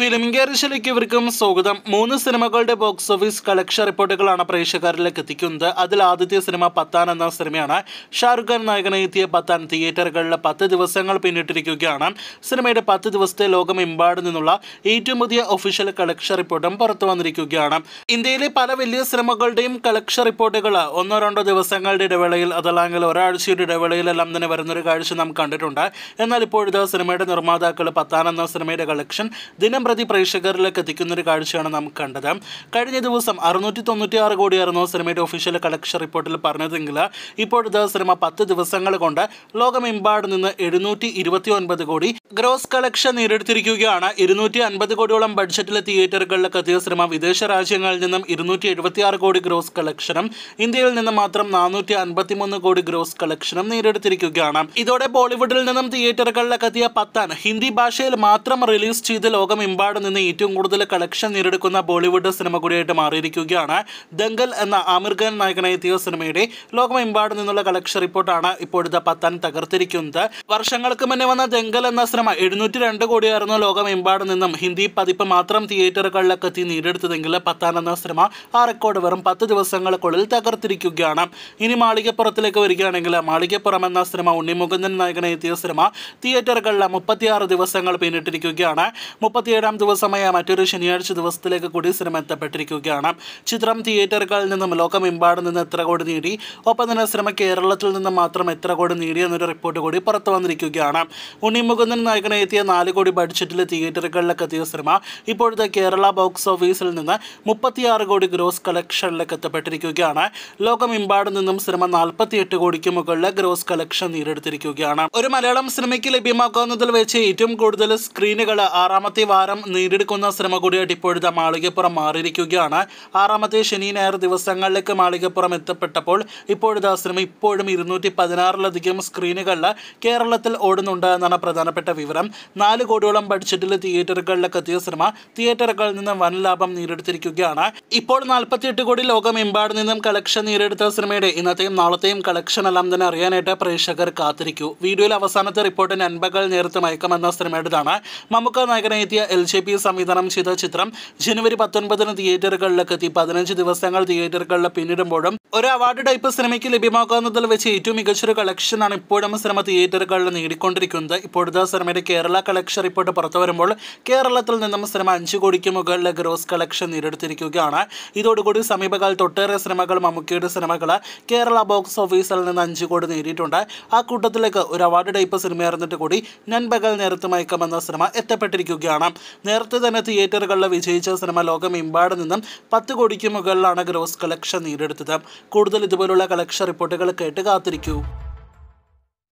film ഗേറിഷിലേക്ക് ഇവർക്കും സ്വാഗതം മൂന്ന് സിനിമകളുടെ ബോക്സ് ഓഫീസ് കളക്ഷൻ റിപ്പോർട്ടുകളാണ് പ്രേക്ഷകരിലേക്ക് എത്തിക്കുന്നത് അതിൽ ആദ്യത്തെ സിനിമ പത്താൻ എന്ന സിനിമയാണ് ഷാറുഖ് ഖാൻ നായകനെത്തിയ പത്താൻ തിയേറ്ററുകളിൽ പത്ത് ദിവസങ്ങൾ പിന്നിട്ടിരിക്കുകയാണ് സിനിമയുടെ പത്ത് ദിവസത്തെ ലോകമെമ്പാട് നിന്നുള്ള ഏറ്റവും പുതിയ ഒഫീഷ്യൽ കളക്ഷൻ റിപ്പോർട്ടും പുറത്തു വന്നിരിക്കുകയാണ് ഇന്ത്യയിലെ പല വലിയ സിനിമകളുടെയും കളക്ഷൻ റിപ്പോർട്ടുകൾ ഒന്നോ രണ്ടോ ദിവസങ്ങളുടെ ഇടവേളയിൽ അതല്ലെങ്കിൽ ഒരാഴ്ചയുടെ ഇടവേളയിലെല്ലാം തന്നെ വരുന്നൊരു കാഴ്ച നാം കണ്ടിട്ടുണ്ട് എന്നാൽ ഇപ്പോഴത്തെ സിനിമയുടെ നിർമ്മാതാക്കൾ പത്താൻ എന്ന സിനിമയുടെ കളക്ഷൻ ദിനം പ്രതി പ്രേക്ഷകരിലേക്ക് എത്തിക്കുന്ന ഒരു കാഴ്ചയാണ് നാം കണ്ടത് കഴിഞ്ഞ ദിവസം അറുന്നൂറ്റി തൊണ്ണൂറ്റി ആറ് കോടിയായിരുന്നു സിനിമയുടെ ഒഫീഷ്യൽ കളക്ഷൻ റിപ്പോർട്ടിൽ പറഞ്ഞതെങ്കിൽ ഇപ്പോഴത്തെ സിനിമ പത്ത് ദിവസങ്ങൾ കൊണ്ട് ലോകമെമ്പാട് നിന്ന് എഴുന്നൂറ്റി ഇരുപത്തി ഒൻപത് കോടി ഗ്രോസ് കളക്ഷൻ നേടിയെടുത്തിരിക്കുകയാണ് ഇരുന്നൂറ്റി അൻപത് കോടിയോളം ബഡ്ജറ്റിലെ തിയേറ്ററുകളിലേക്ക് എത്തിയ സിനിമ വിദേശ രാജ്യങ്ങളിൽ നിന്നും ഇരുന്നൂറ്റി ആറ് കോടി ഗ്രോസ് കളക്ഷനും ഇന്ത്യയിൽ നിന്ന് മാത്രം നാനൂറ്റി അൻപത്തി മൂന്ന് കോടി ഗ്രോസ് കളക്ഷനും നേടിയെടുത്തിരിക്കുകയാണ് ഇതോടെ ബോളിവുഡിൽ നിന്നും തിയേറ്ററുകളിലേക്ക് എത്തിയ പത്താൻ ഹിന്ദി ഭാഷയിൽ മാത്രം റിലീസ് ചെയ്ത് ലോകം ലോകമെമ്പാട് നിന്ന് ഏറ്റവും കൂടുതൽ കളക്ഷൻ നേരിടുക്കുന്ന ബോളിവുഡ് സിനിമ കൂടിയായിട്ട് മാറിയിരിക്കുകയാണ് ദംഗൽ എന്ന ആമിർ ഖാൻ നായകനെത്തിയ സിനിമയുടെ ലോകമെമ്പാടും നിന്നുള്ള കളക്ഷൻ റിപ്പോർട്ടാണ് ഇപ്പോഴത്തെ പത്താൻ തകർത്തിരിക്കുന്നത് വർഷങ്ങൾക്ക് മുന്നേ വന്ന ദംഗൽ എന്ന സിനിമ എഴുന്നൂറ്റി രണ്ട് കോടിയായിരുന്നു ലോകമെമ്പാടും നിന്നും ഹിന്ദി പതിപ്പ് മാത്രം തിയേറ്ററുകളിലൊക്കെ എത്തി നേരിടുത്തതെങ്കിൽ പത്താൻ എന്ന സിനിമ ആ റെക്കോർഡ് വെറും പത്ത് ദിവസങ്ങൾക്കുള്ളിൽ തകർത്തിരിക്കുകയാണ് ഇനി മാളികപ്പുറത്തിലേക്ക് വരികയാണെങ്കിൽ മാളികപ്പുറം എന്ന സിനിമ ഉണ്ണിമുകുന്ദൻ നായകനെത്തിയ സിനിമ തിയേറ്ററുകളിൽ മുപ്പത്തിയാറ് ദിവസങ്ങൾ പിന്നിട്ടിരിക്കുകയാണ് മുപ്പത്തി പതിനേഴാം ദിവസമായ മറ്റൊരു ശനിയാഴ്ച ദിവസത്തിലേക്ക് കൂടി സിനിമ എത്തപ്പെട്ടിരിക്കുകയാണ് ചിത്രം തിയേറ്ററുകളിൽ നിന്നും ലോകമെമ്പാടും നിന്ന് എത്ര കോടി നേടി ഒപ്പം തന്നെ സിനിമ കേരളത്തിൽ നിന്നും മാത്രം എത്ര കോടി നേടി എന്നൊരു റിപ്പോർട്ട് കൂടി പുറത്തു വന്നിരിക്കുകയാണ് ഉണ്ണിമുകുന്ദൻ നായകനെ എത്തിയ നാല് കോടി ബഡ്ജറ്റിൽ തിയേറ്ററുകളിലേക്ക് എത്തിയ സിനിമ ഇപ്പോഴത്തെ കേരള ബോക്സ് ഓഫീസിൽ നിന്ന് മുപ്പത്തിയാറ് കോടി ഗ്രോസ് കളക്ഷനിലേക്ക് എത്തപ്പെട്ടിരിക്കുകയാണ് ലോകമെമ്പാടും നിന്നും സിനിമ നാൽപ്പത്തിയെട്ട് കോടിക്ക് മുകളിലെ ഗ്രോസ് കളക്ഷൻ നേടിയെടുത്തിരിക്കുകയാണ് ഒരു മലയാളം സിനിമയ്ക്ക് ലഭ്യമാക്കുന്നതിൽ വെച്ച് ഏറ്റവും കൂടുതൽ സ്ക്രീനുകൾ ആറാമത്തെ വാരം താരം നേടിയെടുക്കുന്ന ശ്രമം കൂടിയായിട്ട് ഇപ്പോഴത്തെ മാളികപ്പുറം മാറിയിരിക്കുകയാണ് ആറാമത്തെ ശനി ഞായർ ദിവസങ്ങളിലേക്ക് മാളികപ്പുറം എത്തപ്പെട്ടപ്പോൾ ഇപ്പോഴത്തെ ശ്രമം ഇപ്പോഴും ഇരുന്നൂറ്റി പതിനാറിലധികം സ്ക്രീനുകളിൽ കേരളത്തിൽ ഓടുന്നുണ്ട് എന്നാണ് പ്രധാനപ്പെട്ട വിവരം നാല് കോടിയോളം ബഡ്ജറ്റിൽ തിയേറ്ററുകളിലേക്ക് എത്തിയ സിനിമ തിയേറ്ററുകളിൽ നിന്ന് വൻ ലാഭം നേടിയെടുത്തിരിക്കുകയാണ് ഇപ്പോൾ നാൽപ്പത്തിയെട്ട് കോടി ലോകമെമ്പാട് നിന്നും കളക്ഷൻ നേടിയെടുത്ത സിനിമയുടെ ഇന്നത്തെയും നാളത്തെയും കളക്ഷൻ എല്ലാം തന്നെ അറിയാനായിട്ട് പ്രേക്ഷകർ കാത്തിരിക്കൂ വീഡിയോയിൽ അവസാനത്തെ റിപ്പോർട്ടിന് അൻപകൾ നേരത്തെ മയക്കമെന്ന സിനിമയുടേതാണ് മമ്മൂക്ക നായകനെത്തിയ എൽ എൽ ജെ പി സംവിധാനം ചെയ്ത ചിത്രം ജനുവരി പത്തൊൻപതിന് തിയേറ്ററുകളിലേക്ക് എത്തി പതിനഞ്ച് ദിവസങ്ങൾ തിയേറ്ററുകളിൽ പിന്നിടുമ്പോഴും ഒരു അവാർഡ് ടൈപ്പ് സിനിമയ്ക്ക് ലഭ്യമാക്കുന്നതിൽ വെച്ച് ഏറ്റവും മികച്ചൊരു കളക്ഷനാണ് ഇപ്പോഴും സിനിമ തിയേറ്ററുകളിൽ നേടിക്കൊണ്ടിരിക്കുന്നത് ഇപ്പോഴത്തെ സിനിമയുടെ കേരള കളക്ഷൻ റിപ്പോർട്ട് പുറത്തു വരുമ്പോൾ കേരളത്തിൽ നിന്നും സിനിമ അഞ്ച് കോടിക്ക് മുകളിൽ ഗ്രോസ് കളക്ഷൻ നേടിയെടുത്തിരിക്കുകയാണ് ഇതോടുകൂടി സമീപകാലത്ത് ഒട്ടേറെ സിനിമകൾ മമ്മൂക്കിയുടെ സിനിമകൾ കേരള ബോക്സ് ഓഫീസിൽ നിന്ന് അഞ്ച് കോടി നേടിയിട്ടുണ്ട് ആ കൂട്ടത്തിലേക്ക് ഒരു അവാർഡ് ടൈപ്പ് സിനിമയായിരുന്നിട്ട് കൂടി നൻപകൽ നേരത്ത് മയക്കം എന്ന സിനിമ എത്തപ്പെട്ടിരിക്കുകയാണ് നേരത്തെ തന്നെ തിയേറ്ററുകളിൽ വിജയിച്ച സിനിമ ലോകമെമ്പാടും നിന്നും പത്ത് കോടിക്ക് മുകളിലാണ് ഗ്രോസ് കളക്ഷൻ നേടിയെടുത്തത് കൂടുതൽ ഇതുപോലുള്ള കളക്ഷൻ റിപ്പോർട്ടുകൾ കേട്ട് കാത്തിരിക്കൂ